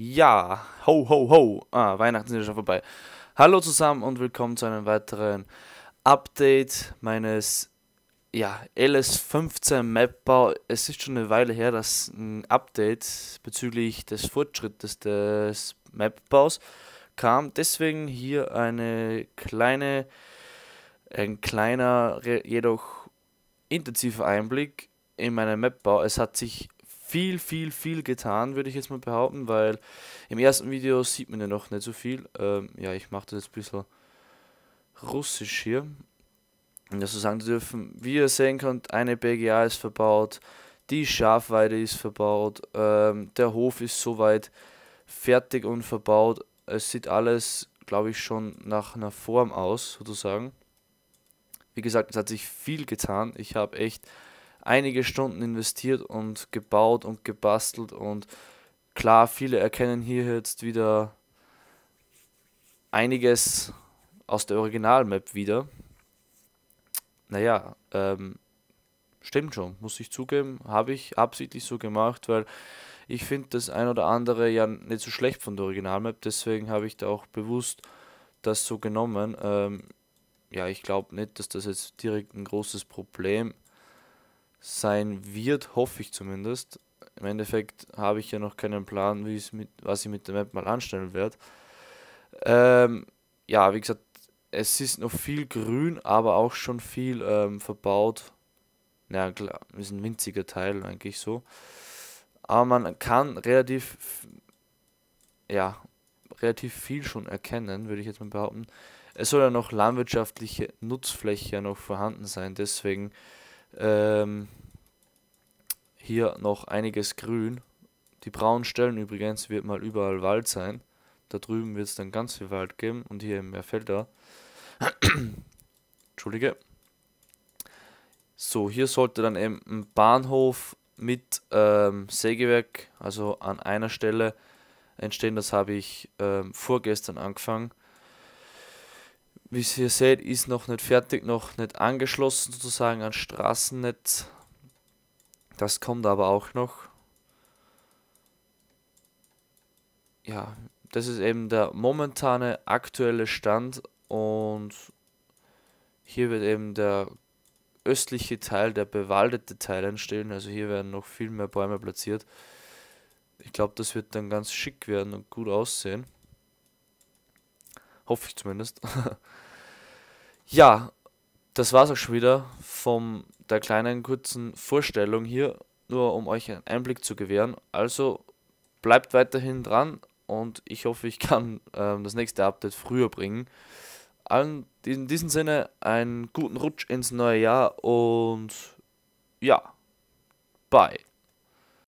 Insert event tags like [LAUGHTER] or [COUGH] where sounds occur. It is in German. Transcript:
Ja, ho, ho, ho. Ah, Weihnachten sind ja schon vorbei. Hallo zusammen und willkommen zu einem weiteren Update meines ja, LS15 Mapbau. Es ist schon eine Weile her, dass ein Update bezüglich des Fortschrittes des Mapbaus kam. Deswegen hier eine kleine, ein kleiner, jedoch intensiver Einblick in meinen Mapbau. Es hat sich viel, viel, viel getan, würde ich jetzt mal behaupten, weil im ersten Video sieht man ja noch nicht so viel. Ähm, ja, ich mache das jetzt ein bisschen russisch hier. Um das so sagen zu dürfen. Wie ihr sehen könnt, eine BGA ist verbaut, die Schafweide ist verbaut, ähm, der Hof ist soweit fertig und verbaut. Es sieht alles, glaube ich, schon nach einer Form aus, sozusagen. Wie gesagt, es hat sich viel getan. Ich habe echt einige Stunden investiert und gebaut und gebastelt und klar, viele erkennen hier jetzt wieder einiges aus der Originalmap wieder. Naja, ähm, stimmt schon, muss ich zugeben, habe ich absichtlich so gemacht, weil ich finde das ein oder andere ja nicht so schlecht von der Originalmap, deswegen habe ich da auch bewusst das so genommen. Ähm, ja, ich glaube nicht, dass das jetzt direkt ein großes Problem ist sein wird, hoffe ich zumindest. Im Endeffekt habe ich ja noch keinen Plan, wie es mit, was ich mit der Map mal anstellen werde. Ähm, ja, wie gesagt, es ist noch viel grün, aber auch schon viel ähm, verbaut. Na ja, klar, ist ein winziger Teil eigentlich so. Aber man kann relativ, ja, relativ viel schon erkennen, würde ich jetzt mal behaupten. Es soll ja noch landwirtschaftliche Nutzfläche noch vorhanden sein, deswegen ähm, hier noch einiges grün. Die braunen Stellen übrigens wird mal überall Wald sein. Da drüben wird es dann ganz viel Wald geben und hier mehr Felder. [CLEARS THROAT] Entschuldige. So, hier sollte dann eben ein Bahnhof mit ähm, Sägewerk, also an einer Stelle entstehen. Das habe ich ähm, vorgestern angefangen. Wie ihr seht, ist noch nicht fertig, noch nicht angeschlossen sozusagen an Straßennetz. Das kommt aber auch noch. Ja, das ist eben der momentane aktuelle Stand und hier wird eben der östliche Teil, der bewaldete Teil entstehen. Also hier werden noch viel mehr Bäume platziert. Ich glaube, das wird dann ganz schick werden und gut aussehen. Hoffe ich zumindest. [LAUGHS] ja, das war's auch schon wieder von der kleinen kurzen Vorstellung hier, nur um euch einen Einblick zu gewähren. Also bleibt weiterhin dran und ich hoffe, ich kann ähm, das nächste Update früher bringen. Allen in diesem Sinne einen guten Rutsch ins neue Jahr und ja, bye.